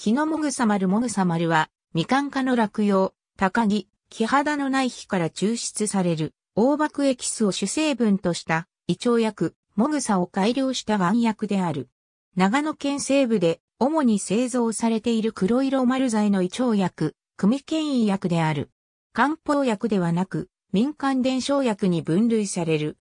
日のもぐさ丸もぐさ丸は、みかん科の落葉、高木、木肌のない日から抽出される、大爆エキスを主成分とした、胃腸薬、もぐさを改良した丸薬である。長野県西部で、主に製造されている黒色丸剤の胃腸薬、組権威薬である。漢方薬ではなく、民間伝承薬に分類される。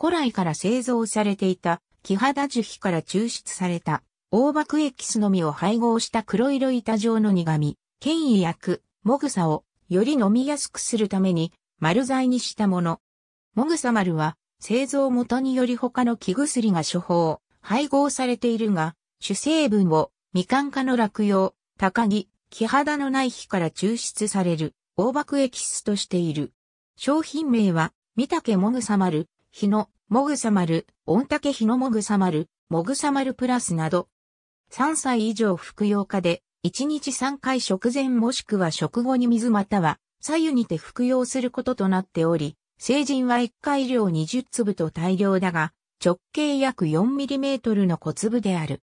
古来から製造されていた、木肌樹皮から抽出された大爆エキスのみを配合した黒色板状の苦味、権威薬、もぐさをより飲みやすくするために丸剤にしたもの。もぐさ丸は製造元により他の木薬が処方、配合されているが、主成分をみかん科の落葉、高木、木肌のない日から抽出される大爆エキスとしている。商品名は、三竹もぐさ丸、日野、もぐさ丸、御嶽日野もぐさ丸、もぐさ丸プラスなど、3歳以上服用下で、1日3回食前もしくは食後に水または、左右にて服用することとなっており、成人は1回量20粒と大量だが、直径約 4mm の小粒である。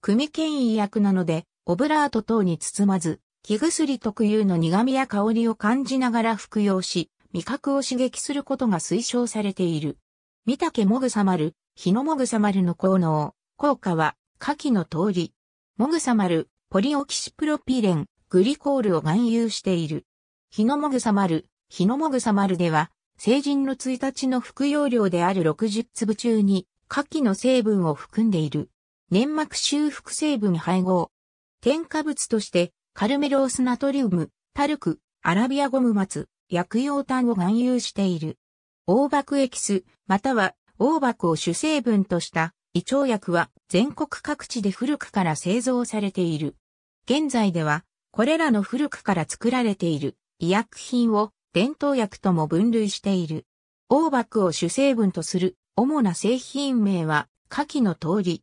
組検医薬なので、オブラート等に包まず、木薬特有の苦味や香りを感じながら服用し、味覚を刺激することが推奨されている。三竹もぐさまる、日のもぐさまるの効能、効果は、下記の通り、モグサマル、ポリオキシプロピレン、グリコールを含有している。ヒノモグサマル、ヒノモグサマルでは、成人の1日の服用量である60粒中に、下記の成分を含んでいる。粘膜修復成分配合。添加物として、カルメロースナトリウム、タルク、アラビアゴム松、薬用炭を含有している。黄爆エキス、または黄爆を主成分とした胃腸薬は全国各地で古くから製造されている。現在では、これらの古くから作られている医薬品を伝統薬とも分類している。大爆を主成分とする主な製品名は、下記の通り。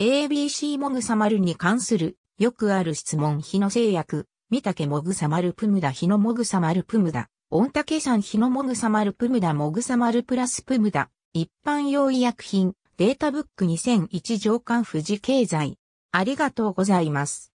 ABC もぐさマルに関するよくある質問日の製薬、三竹もぐさマルプムダ日のもぐさマルプムダ、御嶽山日のもぐさマルプムダもぐさマルプラスプムダ、一般用医薬品、データブック2001上官富士経済。ありがとうございます。